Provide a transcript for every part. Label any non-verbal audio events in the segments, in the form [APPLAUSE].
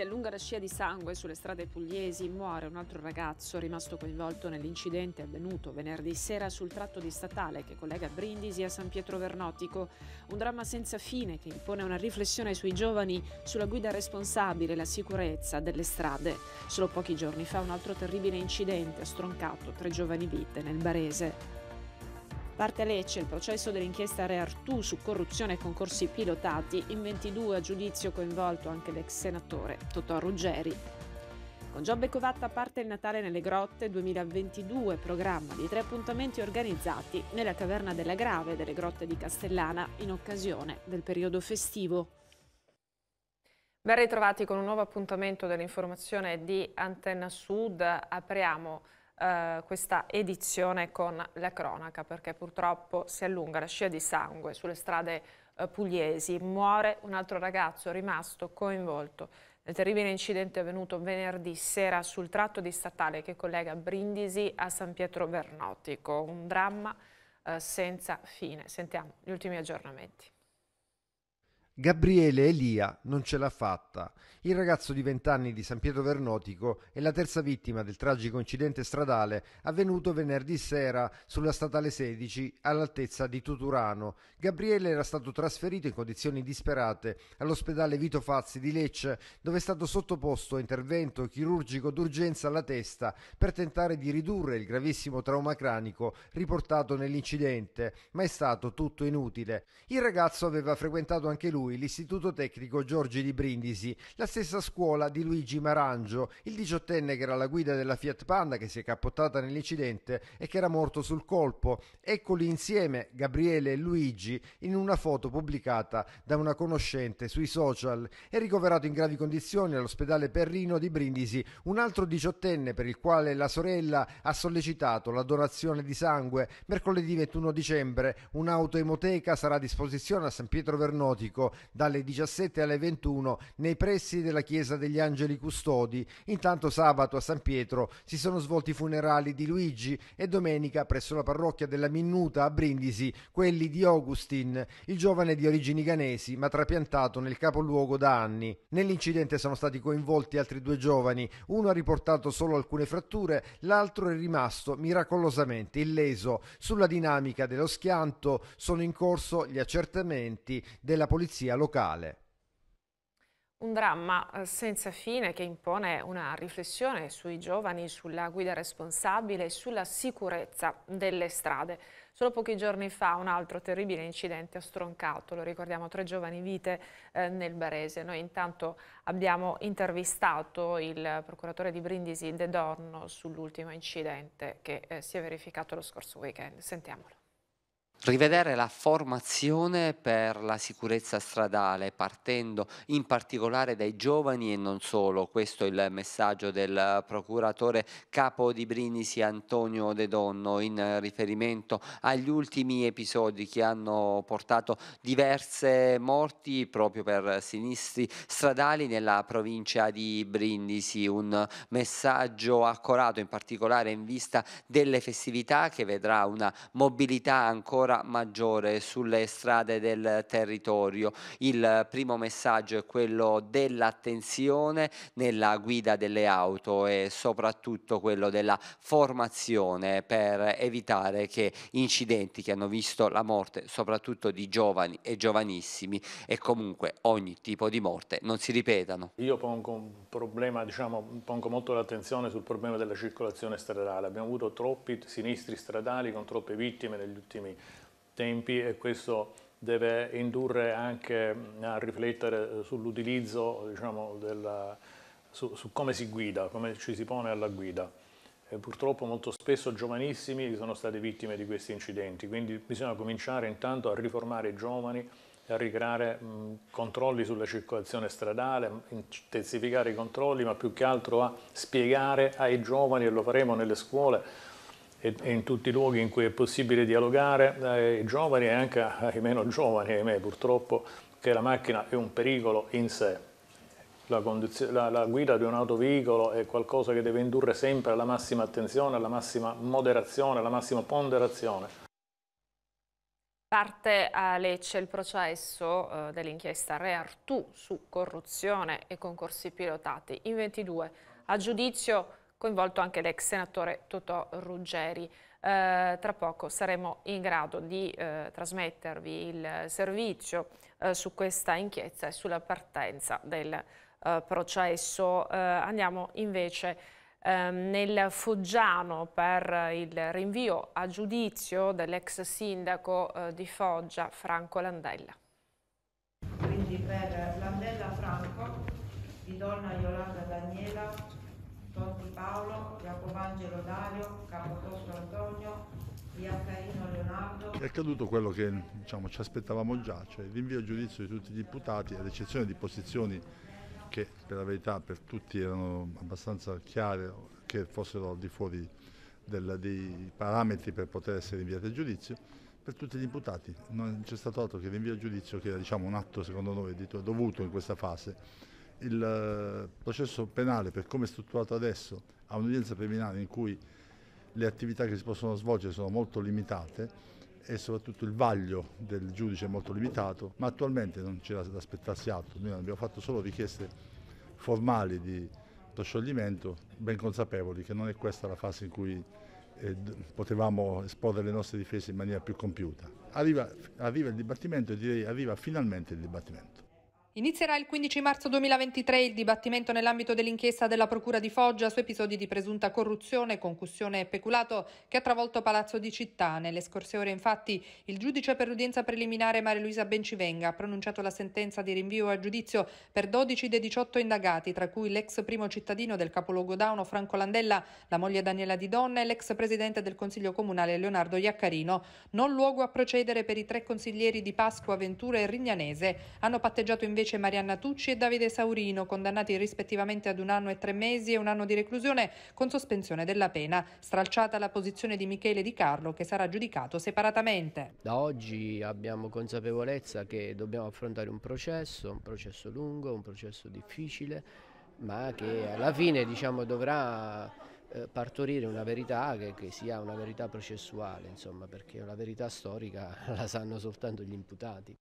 si allunga la scia di sangue sulle strade pugliesi, muore un altro ragazzo rimasto coinvolto nell'incidente avvenuto venerdì sera sul tratto di statale che collega Brindisi a San Pietro Vernotico. Un dramma senza fine che impone una riflessione sui giovani, sulla guida responsabile e la sicurezza delle strade. Solo pochi giorni fa un altro terribile incidente ha stroncato tre giovani vite nel Barese. Parte a Lecce il processo dell'inchiesta Re Artù su corruzione e concorsi pilotati, in 22 a giudizio coinvolto anche l'ex senatore Totò Ruggeri. Con Giobbe Covatta parte il Natale nelle grotte 2022, programma di tre appuntamenti organizzati nella Caverna della Grave delle grotte di Castellana in occasione del periodo festivo. Ben ritrovati con un nuovo appuntamento dell'informazione di Antenna Sud. Apriamo eh, questa edizione con la cronaca perché purtroppo si allunga la scia di sangue sulle strade eh, pugliesi. Muore un altro ragazzo rimasto coinvolto nel terribile incidente avvenuto venerdì sera sul tratto di statale che collega Brindisi a San Pietro Vernotico. Un dramma eh, senza fine. Sentiamo gli ultimi aggiornamenti. Gabriele Elia non ce l'ha fatta. Il ragazzo di 20 anni di San Pietro Vernotico è la terza vittima del tragico incidente stradale avvenuto venerdì sera sulla statale 16 all'altezza di Tuturano. Gabriele era stato trasferito in condizioni disperate all'ospedale Vito Fazzi di Lecce, dove è stato sottoposto a intervento chirurgico d'urgenza alla testa per tentare di ridurre il gravissimo trauma cranico riportato nell'incidente, ma è stato tutto inutile. Il ragazzo aveva frequentato anche lui lui l'Istituto Tecnico Giorgi di Brindisi, la stessa scuola di Luigi Marangio, il diciottenne che era la guida della Fiat Panda che si è cappottata nell'incidente e che era morto sul colpo. Eccoli insieme, Gabriele e Luigi, in una foto pubblicata da una conoscente sui social. È ricoverato in gravi condizioni all'ospedale Perrino di Brindisi un altro diciottenne per il quale la sorella ha sollecitato la donazione di sangue. Mercoledì 21 dicembre un'autoemoteca sarà a disposizione a San Pietro Vernotico dalle 17 alle 21 nei pressi della Chiesa degli Angeli Custodi. Intanto sabato a San Pietro si sono svolti i funerali di Luigi e domenica presso la parrocchia della Minnuta a Brindisi quelli di Augustin, il giovane di origini ganesi ma trapiantato nel capoluogo da anni. Nell'incidente sono stati coinvolti altri due giovani, uno ha riportato solo alcune fratture, l'altro è rimasto miracolosamente illeso. Sulla dinamica dello schianto sono in corso gli accertamenti della polizia polizia locale. Un dramma eh, senza fine che impone una riflessione sui giovani, sulla guida responsabile e sulla sicurezza delle strade. Solo pochi giorni fa un altro terribile incidente ha stroncato, lo ricordiamo, tre giovani vite eh, nel Barese. Noi intanto abbiamo intervistato il procuratore di Brindisi De Dorno sull'ultimo incidente che eh, si è verificato lo scorso weekend. Sentiamolo rivedere la formazione per la sicurezza stradale, partendo in particolare dai giovani e non solo. Questo è il messaggio del procuratore capo di Brindisi Antonio De Donno in riferimento agli ultimi episodi che hanno portato diverse morti proprio per sinistri stradali nella provincia di Brindisi. Un messaggio accorato in particolare in vista delle festività che vedrà una mobilità ancora ancora maggiore sulle strade del territorio. Il primo messaggio è quello dell'attenzione nella guida delle auto e soprattutto quello della formazione per evitare che incidenti che hanno visto la morte soprattutto di giovani e giovanissimi e comunque ogni tipo di morte non si ripetano. Io pongo un problema, diciamo, pongo molto l'attenzione sul problema della circolazione stradale. Abbiamo avuto troppi sinistri stradali con troppe vittime negli ultimi anni tempi e questo deve indurre anche a riflettere eh, sull'utilizzo, diciamo, su, su, come si guida, come ci si pone alla guida. E purtroppo molto spesso giovanissimi sono state vittime di questi incidenti, quindi bisogna cominciare intanto a riformare i giovani a ricreare mh, controlli sulla circolazione stradale, intensificare i controlli, ma più che altro a spiegare ai giovani, e lo faremo nelle scuole, e, in tutti i luoghi in cui è possibile dialogare ai eh, giovani e anche ai eh, meno giovani, ahimè purtroppo, che la macchina è un pericolo in sé. La, la, la, guida di un autoveicolo è qualcosa che deve indurre sempre alla massima attenzione, alla massima moderazione, alla massima ponderazione. Parte a Lecce il processo eh, dell'inchiesta Re Artù su corruzione e concorsi pilotati. In 22 a giudizio coinvolto anche l'ex senatore Totò Ruggeri. Eh, tra poco saremo in grado di eh, trasmettervi il servizio eh, su questa inchiesta e sulla partenza del eh, processo. Eh, andiamo invece ehm, nel Foggiano per il rinvio a giudizio dell'ex sindaco eh, di Foggia Franco Landella. Quindi per Landella Franco, di donna Iolanda Paolo, Giacomangelo Dario, Capotosto Antonio, via Leonardo. È accaduto quello che diciamo, ci aspettavamo già, cioè l'invio a giudizio di tutti i deputati, ad eccezione di posizioni che per la verità per tutti erano abbastanza chiare che fossero al di fuori del, dei parametri per poter essere inviati a giudizio, per tutti gli imputati non c'è stato altro che l'invio a giudizio che era diciamo, un atto secondo noi dovuto in questa fase il eh, processo penale, per come è strutturato adesso, ha un'udienza preliminare in cui le attività che si possono svolgere sono molto limitate e soprattutto il vaglio del giudice è molto limitato, ma attualmente non c'era da aspettarsi altro, noi abbiamo fatto solo richieste formali di scioglimento, ben consapevoli che non è questa la fase in cui eh, potevamo esporre le nostre difese in maniera più compiuta. Arriva, arriva il dibattimento e direi arriva finalmente il dibattimento. Inizierà il 15 marzo 2023 il dibattimento nell'ambito dell'inchiesta della Procura di Foggia su episodi di presunta corruzione, concussione e peculato che ha travolto Palazzo di Città. Nelle scorse ore, infatti, il giudice per l'udienza preliminare Maria Luisa Bencivenga ha pronunciato la sentenza di rinvio a giudizio per 12 dei 18 indagati, tra cui l'ex primo cittadino del capoluogo Dauno Franco Landella, la moglie Daniela Di Donna e l'ex presidente del Consiglio Comunale Leonardo Iaccarino. Non luogo a procedere per i tre consiglieri di Pasqua, Ventura e Rignanese. Hanno patteggiato invece invece Marianna Tucci e Davide Saurino, condannati rispettivamente ad un anno e tre mesi e un anno di reclusione con sospensione della pena, stralciata la posizione di Michele Di Carlo che sarà giudicato separatamente. Da oggi abbiamo consapevolezza che dobbiamo affrontare un processo, un processo lungo, un processo difficile, ma che alla fine diciamo, dovrà eh, partorire una verità che, che, sia una verità processuale, insomma, perché la verità storica [LAUGHS] la sanno soltanto gli imputati.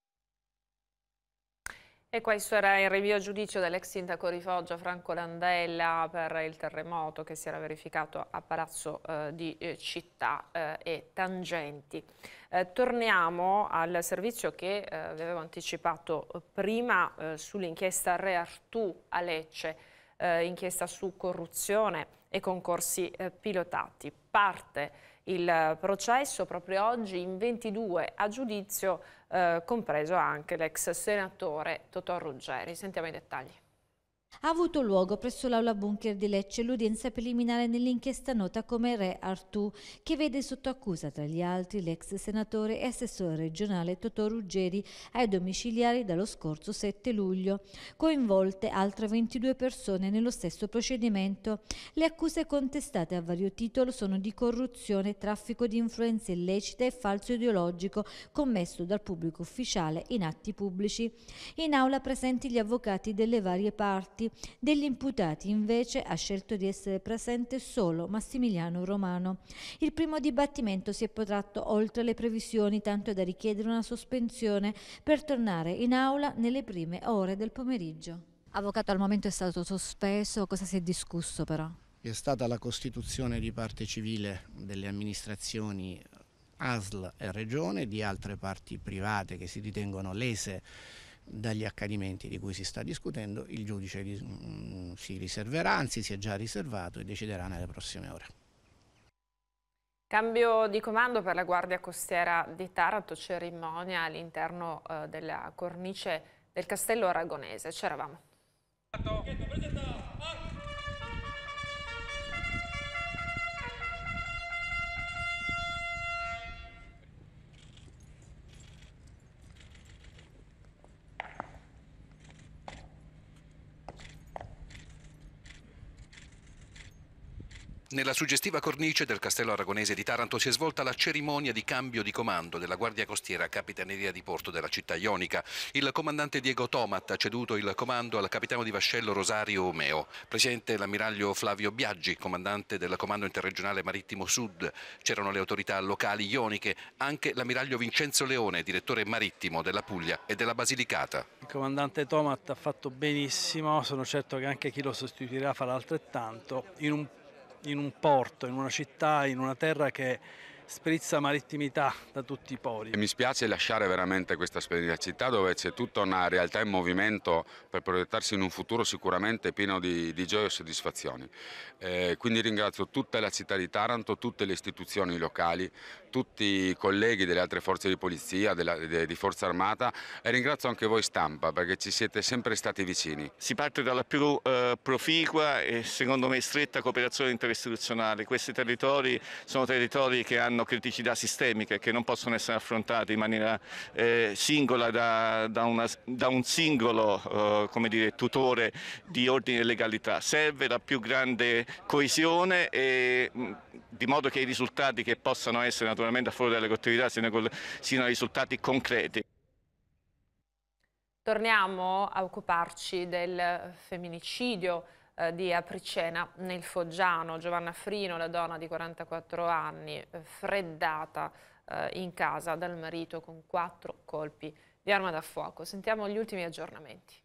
E questo era il rinvio a giudizio dell'ex sindaco di Foggia Franco Landella per il terremoto che si era verificato a Palazzo eh, di eh, Città eh, e Tangenti. Eh, torniamo al servizio che vi eh, avevo anticipato prima sull'inchiesta Re Artù a Lecce eh, inchiesta su corruzione e concorsi eh, pilotati. Parte il eh, processo proprio oggi in 22 a giudizio, eh, compreso anche l'ex senatore Totò Ruggeri. Sentiamo i dettagli. Ha avuto luogo presso l'aula bunker di Lecce l'udienza preliminare nell'inchiesta nota come Re Artù, che vede sotto accusa tra gli altri l'ex senatore e assessore regionale Totò Ruggeri ai domiciliari dallo scorso 7 luglio, coinvolte altre 22 persone nello stesso procedimento. Le accuse contestate a vario titolo sono di corruzione, traffico di influenze illecite e falso ideologico commesso dal pubblico ufficiale in atti pubblici. In aula presenti gli avvocati delle varie parti fatti, degli imputati invece ha scelto di essere presente solo Massimiliano Romano. Il primo dibattimento si è protratto oltre le previsioni, tanto da richiedere una sospensione per tornare in aula nelle prime ore del pomeriggio. Avvocato, al momento è stato sospeso, cosa si è discusso però? È stata la costituzione di parte civile delle amministrazioni ASL e Regione, di altre parti private che si ritengono lese dagli accadimenti di cui si sta discutendo, il giudice mm, si riserverà, anzi si è già riservato e deciderà nelle prossime ore. Cambio di comando per la Guardia Costiera di Taranto, cerimonia all'interno eh, della cornice del Castello Aragonese. C'eravamo. Nella suggestiva cornice del castello aragonese di Taranto si è svolta la cerimonia di cambio di comando della Guardia Costiera Capitaneria di Porto della città ionica. Il comandante Diego Tomat ha ceduto il comando al capitano di vascello Rosario Omeo. Presente l'ammiraglio Flavio Biaggi, comandante del Comando Interregionale Marittimo Sud. C'erano le autorità locali ioniche, anche l'ammiraglio Vincenzo Leone, direttore marittimo della Puglia e della Basilicata. Il comandante Tomat ha fatto benissimo, sono certo che anche chi lo sostituirà farà altrettanto. In un in un porto, in una città, in una terra che sprizza marittimità da tutti i poli. E mi spiace lasciare veramente questa splendida città dove c'è tutta una realtà in movimento per proiettarsi in un futuro sicuramente pieno di, di gioia e soddisfazioni. Eh, quindi ringrazio tutta la città di Taranto, tutte le istituzioni locali, tutti i colleghi delle altre forze di polizia, della, de, di Forza Armata e ringrazio anche voi stampa perché ci siete sempre stati vicini. Si parte dalla più eh, proficua e secondo me stretta cooperazione interistituzionale. Questi territori sono territori che hanno criticità sistemiche che non possono essere affrontate in maniera eh, singola da, da, una, da, un singolo eh, dire, tutore di ordine e legalità. Serve la più grande coesione e di modo che i risultati che possano essere naturalmente a fuori della collettività siano, siano risultati concreti. Torniamo a occuparci del femminicidio eh, di Apricena nel Foggiano. Giovanna Frino, la donna di 44 anni, eh, freddata eh, in casa dal marito con quattro colpi di arma da fuoco. Sentiamo gli ultimi aggiornamenti.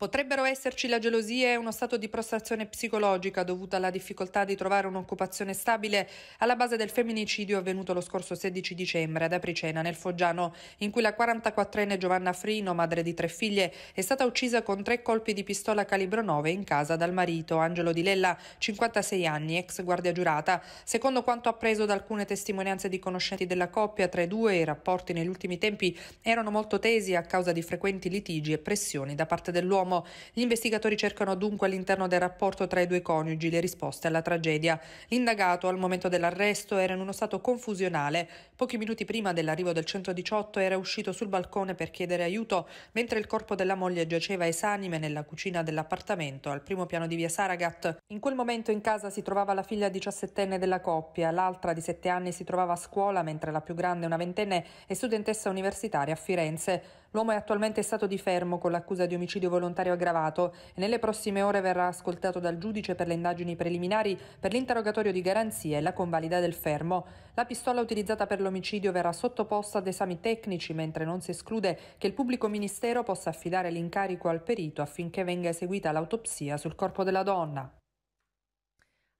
Potrebbero esserci la gelosia e uno stato di prostrazione psicologica dovuta alla difficoltà di trovare un'occupazione stabile alla base del femminicidio avvenuto lo scorso 16 dicembre ad Apricena, nel Foggiano, in cui la 44enne Giovanna Frino, madre di tre figlie, è stata uccisa con tre colpi di pistola calibro 9 in casa dal marito Angelo Di Lella, 56 anni, ex guardia giurata. Secondo quanto appreso da alcune testimonianze di conoscenti della coppia, tra i due i rapporti negli ultimi tempi erano molto tesi a causa di frequenti litigi e pressioni da parte dell'uomo dell'uomo. Gli investigatori cercano dunque all'interno del rapporto tra i due coniugi le risposte alla tragedia. L'indagato al momento dell'arresto era in uno stato confusionale. Pochi minuti prima dell'arrivo del 118 era uscito sul balcone per chiedere aiuto, mentre il corpo della moglie giaceva esanime nella cucina dell'appartamento al primo piano di via Saragat. In quel momento in casa si trovava la figlia diciassettenne della coppia, l'altra di sette anni si trovava a scuola mentre la più grande, una ventenne, è studentessa universitaria a Firenze. L'uomo è attualmente stato di fermo con l'accusa di omicidio volontario aggravato e nelle prossime ore verrà ascoltato dal giudice per le indagini preliminari per l'interrogatorio di garanzia e la convalida del fermo. La pistola utilizzata per l'omicidio verrà sottoposta ad esami tecnici mentre non si esclude che il pubblico ministero possa affidare l'incarico al perito affinché venga eseguita l'autopsia sul corpo della donna.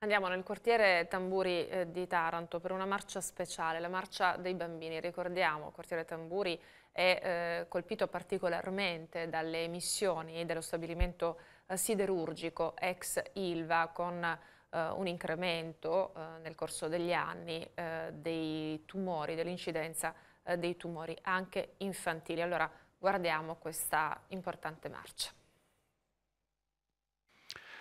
Andiamo nel quartiere Tamburi eh, di Taranto per una marcia speciale, la marcia dei bambini. Ricordiamo, quartiere Tamburi è eh, colpito particolarmente dalle emissioni dello stabilimento eh, siderurgico ex Ilva con eh, un incremento eh, nel corso degli anni eh, dei tumori, dell'incidenza dei tumori anche infantili. Allora guardiamo questa importante marcia.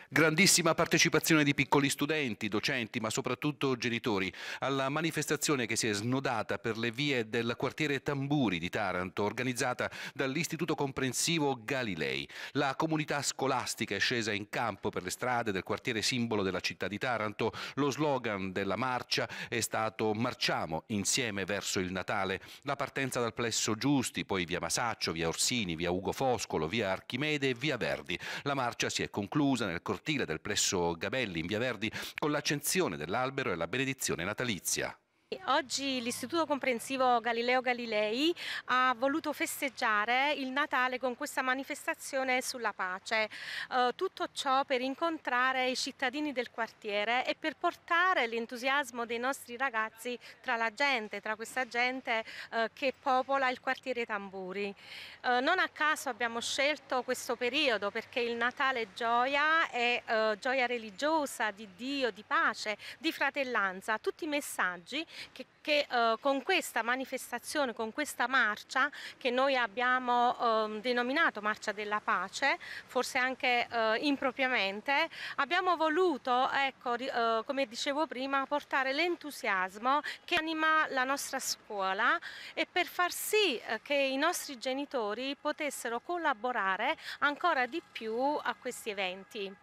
Grandissima partecipazione di piccoli studenti, docenti, ma soprattutto genitori alla manifestazione che si è snodata per le vie del quartiere Tamburi di Taranto, organizzata dall'Istituto Comprensivo Galilei. La comunità scolastica è scesa in campo per le strade del quartiere simbolo della città di Taranto. Lo slogan della marcia è stato Marciamo insieme verso il Natale. La partenza dal plesso Giusti, poi via Masaccio, via Orsini, via Ugo Foscolo, via Archimede e via Verdi. La marcia si è conclusa nel corso cortile del plesso Gabelli in Via Verdi con l'accensione dell'albero e la benedizione natalizia. Oggi l'Istituto Comprensivo Galileo Galilei ha voluto festeggiare il Natale con questa manifestazione sulla pace. Eh, tutto ciò per incontrare i cittadini del quartiere e per portare l'entusiasmo dei nostri ragazzi tra la gente, tra questa gente eh, che popola il quartiere Tamburi. Eh, non a caso abbiamo scelto questo periodo perché il Natale è gioia, è gioia religiosa, di Dio, di pace, di fratellanza, tutti i messaggi che, che eh, con questa manifestazione, con questa marcia che noi abbiamo eh, denominato Marcia della Pace, forse anche eh, impropriamente, abbiamo voluto, ecco, eh, come dicevo prima, portare l'entusiasmo che anima la nostra scuola e per far sì eh, che i nostri genitori potessero collaborare ancora di più a questi eventi.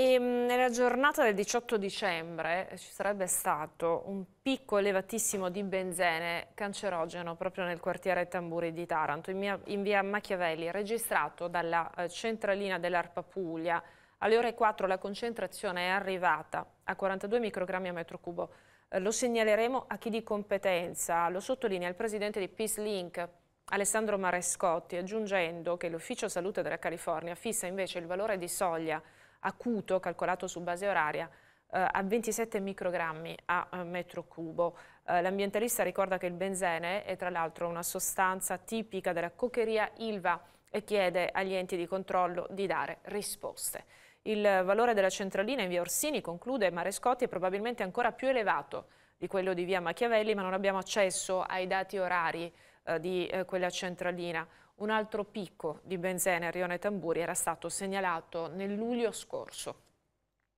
E ehm, nella giornata del 18 dicembre eh, ci sarebbe stato un picco elevatissimo di benzene cancerogeno proprio nel quartiere Tamburi di Taranto, in, mia, in via Machiavelli, registrato dalla eh, centralina dell'Arpa Puglia. Alle ore 4 la concentrazione è arrivata a 42 microgrammi a metro cubo. Eh, lo segnaleremo a chi di competenza, lo sottolinea il presidente di Peace Link, Alessandro Marescotti, aggiungendo che l'Ufficio Salute della California fissa invece il valore di soglia acuto calcolato su base oraria eh, a 27 microgrammi a, eh, metro cubo. Eh, l'ambientalista ricorda che il benzene è tra l'altro una sostanza tipica della coccheria Ilva e chiede agli enti di controllo di dare risposte. Il valore della centralina in via Orsini, conclude Marescotti, è probabilmente ancora più elevato di quello di via Machiavelli, ma non abbiamo accesso ai dati orari eh, di eh, quella centralina. Un altro picco di benzene a Rione Tamburi era stato segnalato nel luglio scorso.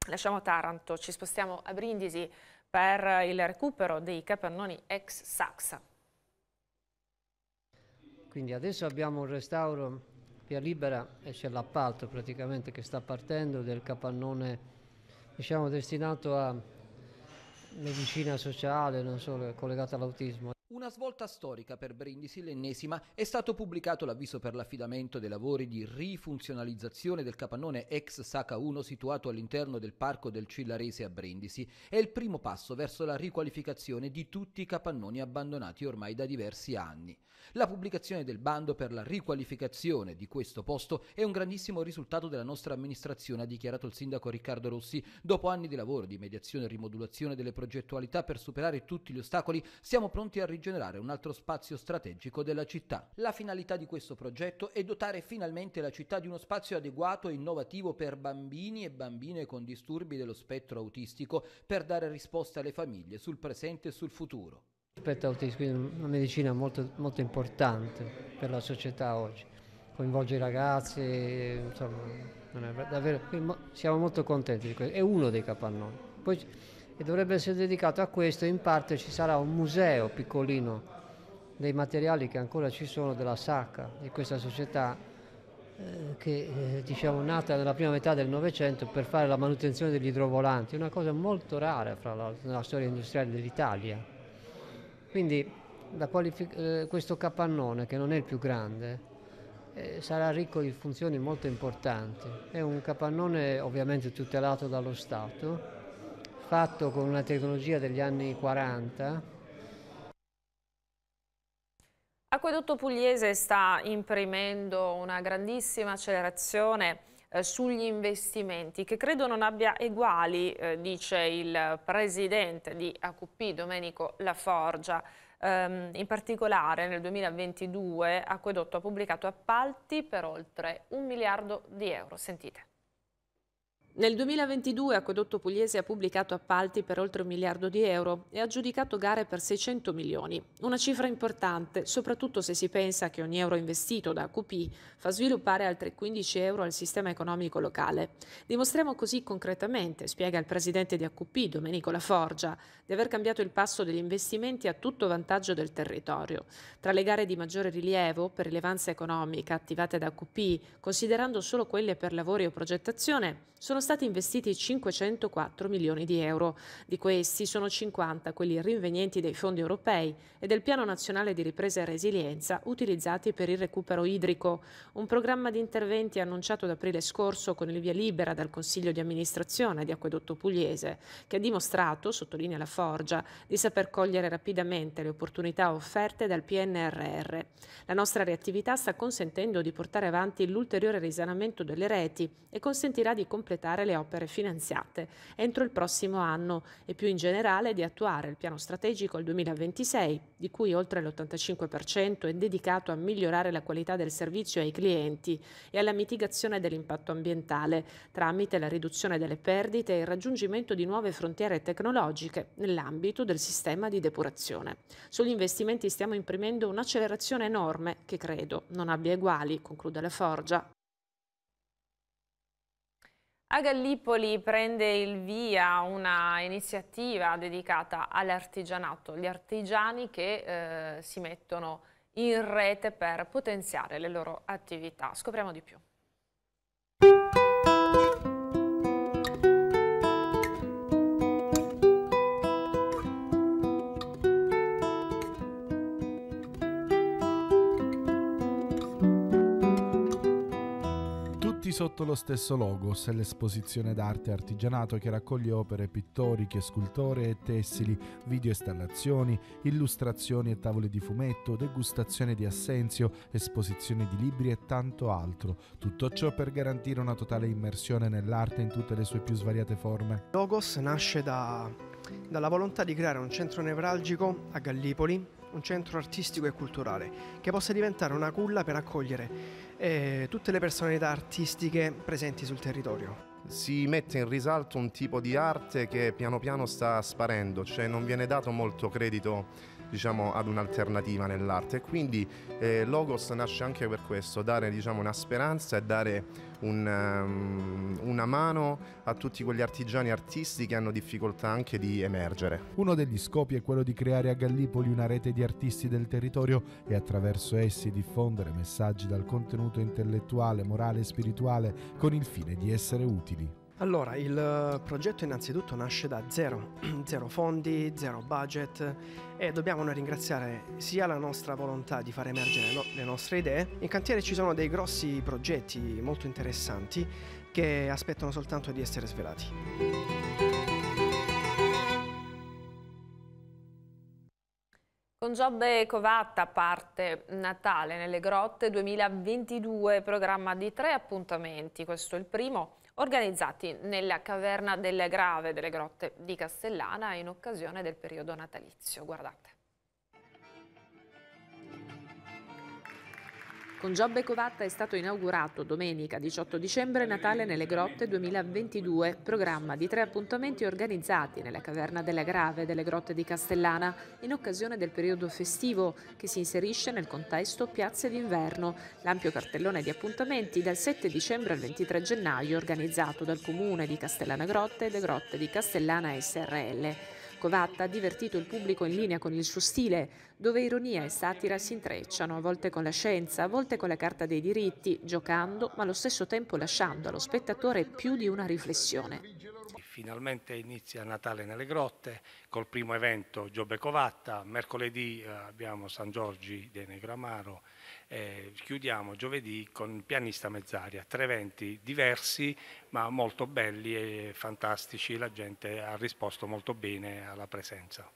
Lasciamo Taranto, ci spostiamo a Brindisi per il recupero dei capannoni ex Saxa. Quindi adesso abbiamo un restauro via libera e c'è l'appalto praticamente che sta partendo del capannone diciamo destinato a medicina sociale, non solo collegato all'autismo. Una svolta storica per Brindisi, l'ennesima, è stato pubblicato l'avviso per l'affidamento dei lavori di rifunzionalizzazione del capannone ex Saca 1 situato all'interno del parco del Cillarese a Brindisi. È il primo passo verso la riqualificazione di tutti i capannoni abbandonati ormai da diversi anni. La pubblicazione del bando per la riqualificazione di questo posto è un grandissimo risultato della nostra amministrazione, ha dichiarato il sindaco Riccardo Rossi. Dopo anni di lavoro di mediazione e rimodulazione delle progettualità per superare tutti gli ostacoli, siamo pronti a rigenerare un altro spazio strategico della città. La finalità di questo progetto è dotare finalmente la città di uno spazio adeguato e innovativo per bambini e bambine con disturbi dello spettro autistico per dare risposta alle famiglie sul presente e sul futuro. Rispetto all'autismo, una medicina molto, molto importante per la società oggi, coinvolge i ragazzi, insomma, davvero, siamo molto contenti di questo, è uno dei capannoni. Poi, e dovrebbe essere dedicato a questo, in parte ci sarà un museo piccolino dei materiali che ancora ci sono della sacca di questa società eh, che eh, diciamo nata nella prima metà del Novecento per fare la manutenzione degli idrovolanti, una cosa molto rara fra l'altro nella storia industriale dell'Italia. Quindi eh, questo capannone, che non è il più grande, eh, sarà ricco di funzioni molto importanti. È un capannone ovviamente tutelato dallo Stato, fatto con una tecnologia degli anni 40, Acquedotto Pugliese sta imprimendo una grandissima accelerazione eh, sugli investimenti, che credo non abbia eguali, eh, dice il presidente di AQP, Domenico Laforgia. Um, in particolare nel 2022 Acquedotto ha pubblicato appalti per oltre un miliardo di euro. Sentite. Nel 2022 Acquedotto Pugliese ha pubblicato appalti per oltre un miliardo di euro e ha aggiudicato gare per 600 milioni, una cifra importante, soprattutto se si pensa che ogni euro investito da AQP fa sviluppare altri 15 euro al sistema economico locale. Dimostriamo così concretamente, spiega il presidente di AQP, Domenico Laforgia, di aver cambiato il passo degli investimenti a tutto vantaggio del territorio. Tra le gare di maggiore rilievo, per rilevanza economica, attivate da AQP, considerando solo quelle per lavori o progettazione, sono stati investiti 504 milioni di euro. Di questi sono 50 quelli rinvenienti dai fondi europei e del Piano Nazionale di Ripresa e Resilienza utilizzati per il recupero idrico, un programma di interventi annunciato ad aprile scorso con il via libera dal Consiglio di amministrazione di Acquedotto Pugliese, che ha dimostrato, sottolinea la Forgia, di saper cogliere rapidamente le opportunità offerte dal PNRR. La nostra reattività sta consentendo di portare avanti l'ulteriore risanamento delle reti e consentirà di completare finanziare le opere finanziate entro il prossimo anno e più in generale di attuare il piano strategico al 2026, di cui oltre l'85% è dedicato a migliorare la qualità del servizio ai clienti e alla mitigazione dell'impatto ambientale tramite la riduzione delle perdite e il raggiungimento di nuove frontiere tecnologiche nell'ambito del sistema di depurazione. Sugli investimenti stiamo imprimendo un'accelerazione enorme che credo non abbia eguali, conclude la Forgia. A Gallipoli prende il via una iniziativa dedicata all'artigianato, gli artigiani che eh, si mettono in rete per potenziare le loro attività. Scopriamo di più. sotto lo stesso logos, l'esposizione d'arte e artigianato che raccoglie opere pittoriche, scultore e tessili, video installazioni, illustrazioni e tavole di fumetto, degustazione di assenzio, esposizione di libri e tanto altro. Tutto ciò per garantire una totale immersione nell'arte in tutte le sue più svariate forme. Logos nasce da, dalla volontà di creare un centro nevralgico a Gallipoli, un centro artistico e culturale, che possa diventare una culla per accogliere eh, tutte le personalità artistiche presenti sul territorio si mette in risalto un tipo di arte che piano piano sta sparendo, cioè non viene dato molto credito diciamo, ad un'alternativa nell'arte. E quindi eh, Logos nasce anche per questo, dare diciamo, una speranza e dare un, um, una mano a tutti quegli artigiani e artisti che hanno difficoltà anche di emergere. Uno degli scopi è quello di creare a Gallipoli una rete di artisti del territorio e attraverso essi diffondere messaggi dal contenuto intellettuale, morale e spirituale con il fine di essere utili. Allora, il eh, progetto innanzitutto nasce da zero, [CLEARS THROAT] zero fondi, zero budget e dobbiamo noi ringraziare sia la nostra volontà di far emergere no, le nostre idee. In cantiere ci sono dei grossi progetti molto interessanti che aspettano soltanto di essere svelati. Con Giobbe Covatta parte Natale nelle grotte 2022, programma di tre appuntamenti, questo è il primo organizzati nella caverna del Grave delle grotte di Castellana in occasione del periodo natalizio. Guardate. Con Giobbe Covatta è stato inaugurato domenica 18 dicembre Natale nelle Grotte 2022, programma di tre appuntamenti organizzati nella Caverna della Grave delle Grotte di Castellana in occasione del periodo festivo che si inserisce nel contesto Piazze d'inverno, l'ampio cartellone di appuntamenti dal 7 dicembre al 23 gennaio organizzato dal Comune di Castellana Grotte e le Grotte di Castellana SRL. Covatta ha divertito il pubblico in linea con il suo stile, dove ironia e satira si intrecciano, a volte con la scienza, a volte con la carta dei diritti, giocando ma allo stesso tempo lasciando allo spettatore più di una riflessione. Finalmente inizia Natale nelle grotte col primo evento Giobbe Covatta, mercoledì eh, abbiamo San Giorgi dei Negramaro, eh, chiudiamo giovedì con Pianista Mezzaria, tre eventi diversi ma molto belli e fantastici, la gente ha risposto molto bene alla presenza.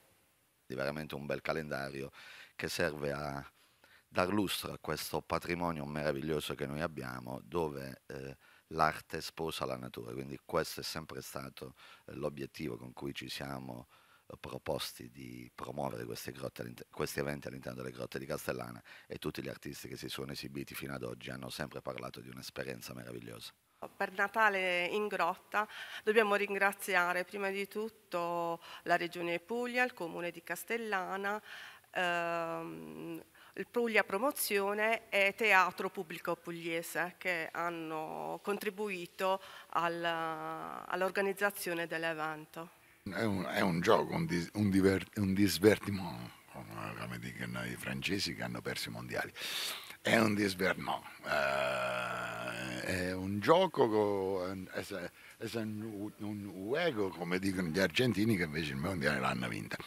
È veramente un bel calendario che serve a dar lustro a questo patrimonio meraviglioso che noi abbiamo dove... Eh, l'arte sposa la natura, quindi questo è sempre stato eh, l'obiettivo con cui ci siamo proposti di promuovere grotte, questi eventi all'interno delle grotte di Castellana e tutti gli artisti che si sono esibiti fino ad oggi hanno sempre parlato di un'esperienza meravigliosa. Per Natale in grotta dobbiamo ringraziare prima di tutto la Regione Puglia, il Comune di Castellana, ehm, il Puglia Promozione e Teatro Pubblico Pugliese che hanno contribuito all'organizzazione dell'evento. È un, è un gioco, un, dis, un, diver, un divertimento, come dicono i francesi che hanno perso i mondiali. È un disvertimento, uh, è un gioco, è, è un, un uego, come dicono gli argentini che invece il mondiale l'hanno vinta.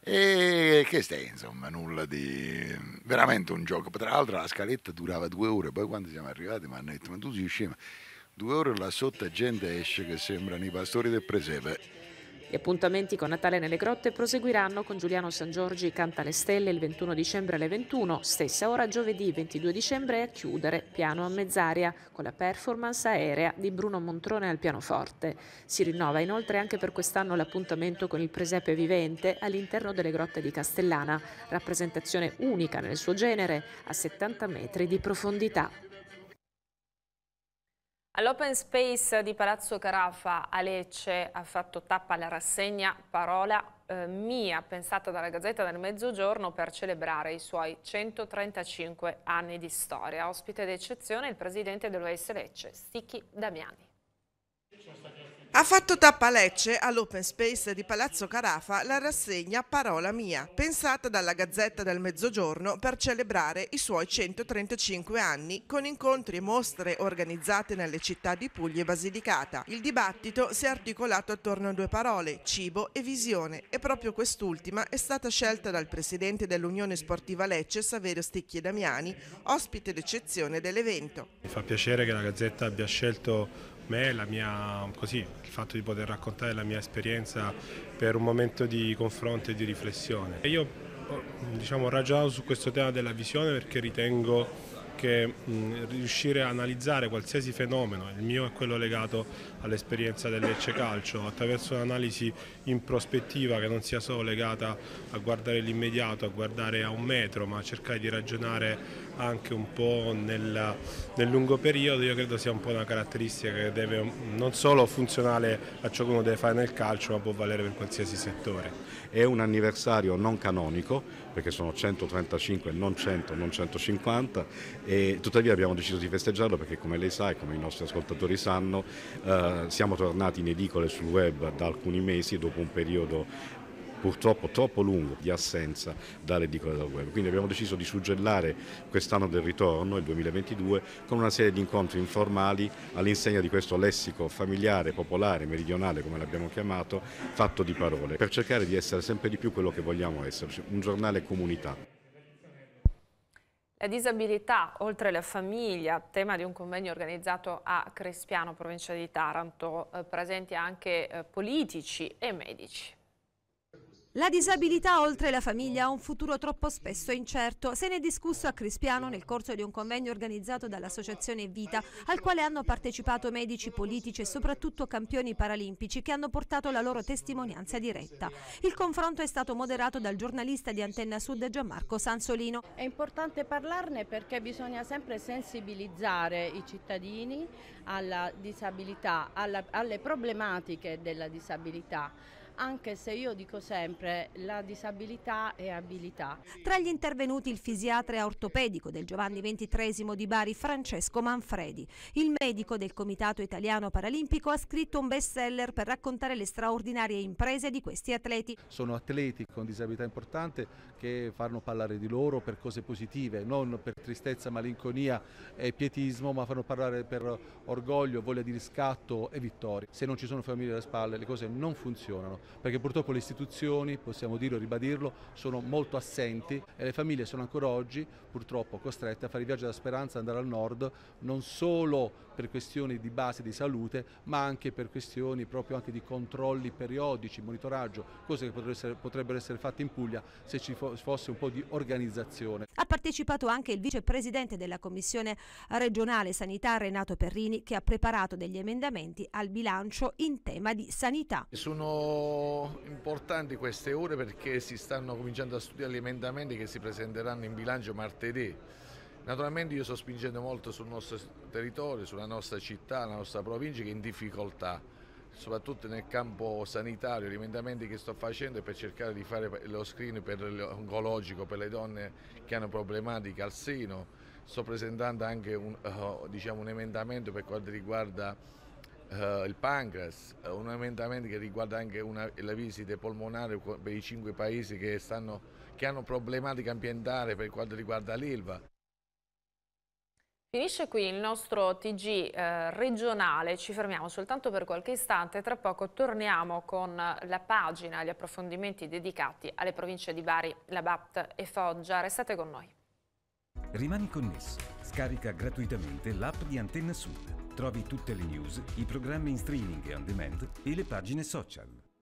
E che stai, insomma, nulla di veramente un gioco. Tra l'altro la scaletta durava due ore, poi quando siamo arrivati mi hanno detto, ma tu sei scema, due ore là sotto gente esce che sembrano i pastori del presepe. Gli appuntamenti con Natale nelle grotte proseguiranno con Giuliano San Giorgi Canta le Stelle il 21 dicembre alle 21, stessa ora giovedì 22 dicembre a chiudere Piano a mezz'aria con la performance aerea di Bruno Montrone al pianoforte. Si rinnova inoltre anche per quest'anno l'appuntamento con il presepe vivente all'interno delle grotte di Castellana, rappresentazione unica nel suo genere a 70 metri di profondità. All'Open Space di Palazzo Carafa a Lecce ha fatto tappa la rassegna Parola eh, Mia, pensata dalla Gazzetta del Mezzogiorno per celebrare i suoi 135 anni di storia. Ospite d'eccezione il presidente dell'OS Lecce, Sticchi Damiani. Ha fatto tappa a Lecce all'Open Space di Palazzo Carafa la rassegna Parola Mia, pensata dalla Gazzetta del Mezzogiorno per celebrare i suoi 135 anni con incontri e mostre organizzate nelle città di Puglia e Basilicata. Il dibattito si è articolato attorno a due parole, cibo e visione, e proprio quest'ultima è stata scelta dal presidente dell'Unione Sportiva Lecce, Saverio Sticchi e Damiani, ospite d'eccezione dell'evento. Mi fa piacere che la Gazzetta abbia scelto me, mia, così, il fatto di poter raccontare la mia esperienza per un momento di confronto e di riflessione. io diciamo, ho ragionato su questo tema della visione perché ritengo che mh, riuscire a analizzare qualsiasi fenomeno, il mio è quello legato all'esperienza dell'Ecce Calcio, attraverso un'analisi in prospettiva che non sia solo legata a guardare l'immediato, a guardare a un metro, ma a cercare di ragionare anche un po' nel, nel, lungo periodo, io credo sia un po' una caratteristica che deve non solo funzionale a ciò che uno deve fare nel calcio, ma può valere per qualsiasi settore. È un anniversario non canonico, perché sono 135, non 100, non 150, e tuttavia abbiamo deciso di festeggiarlo perché come lei sa e come i nostri ascoltatori sanno, eh, siamo tornati in edicole sul web da alcuni mesi dopo un periodo purtroppo troppo lungo di assenza dall'edicola dal web. Quindi abbiamo deciso di suggellare quest'anno del ritorno, il 2022, con una serie di incontri informali all'insegna di questo lessico familiare, popolare, meridionale, come l'abbiamo chiamato, fatto di parole, per cercare di essere sempre di più quello che vogliamo esserci, cioè un giornale comunità. La disabilità, oltre alla famiglia, tema di un convegno organizzato a Crespiano, provincia di Taranto, eh, presenti anche eh, politici e medici. La disabilità oltre la famiglia ha un futuro troppo spesso incerto. Se ne è discusso a Crispiano nel corso di un convegno organizzato dall'associazione Vita, al quale hanno partecipato medici, politici e soprattutto campioni paralimpici che hanno portato la loro testimonianza diretta. Il confronto è stato moderato dal giornalista di Antenna Sud Gianmarco Sansolino. È importante parlarne perché bisogna sempre sensibilizzare i cittadini alla disabilità, alla, alle problematiche della disabilità anche se io dico sempre la disabilità è abilità. Tra gli intervenuti il fisiatra ortopedico del Giovanni XXIII di Bari Francesco Manfredi. Il medico del Comitato Italiano Paralimpico ha scritto un bestseller per raccontare le straordinarie imprese di questi atleti. Sono atleti con disabilità importante che fanno parlare di loro per cose positive, non per tristezza, malinconia e pietismo, ma fanno parlare per orgoglio, voglia di riscatto e vittoria. Se non ci sono famiglie alle spalle le cose non funzionano perché purtroppo le istituzioni, possiamo dirlo e ribadirlo, sono molto assenti e le famiglie sono ancora oggi purtroppo costrette a fare il viaggio della speranza, andare al nord, non solo per questioni di base di salute ma anche per questioni proprio anche di controlli periodici, monitoraggio, cose che potrebbero essere, potrebbero essere fatte in Puglia se ci fosse un po' di organizzazione. Ha partecipato anche il vicepresidente della Commissione regionale sanità Renato Perrini che ha preparato degli emendamenti al bilancio in tema di sanità. Sono importanti queste ore perché si stanno cominciando a studiare gli emendamenti che si presenteranno in bilancio martedì Naturalmente io sto spingendo molto sul nostro territorio, sulla nostra città, la nostra provincia che è in difficoltà, soprattutto nel campo sanitario, gli emendamenti che sto facendo è per cercare di fare lo screening per l'oncologico, per le donne che hanno problematiche al seno. Sto presentando anche un, uh, diciamo un emendamento per quanto riguarda Uh, il pancreas, un emendamento che riguarda anche una, la visita polmonare per i cinque paesi che, stanno, che hanno problematiche ambientali per quanto riguarda l'ILVA. Finisce qui il nostro TG eh, regionale, ci fermiamo soltanto per qualche istante, tra poco torniamo con la pagina, gli approfondimenti dedicati alle province di Bari, Labat e Foggia. Restate con noi. Rimani connesso, scarica gratuitamente l'app di Antenna Sud. Trovi tutte le news, i programmi in streaming e on demand e le pagine social.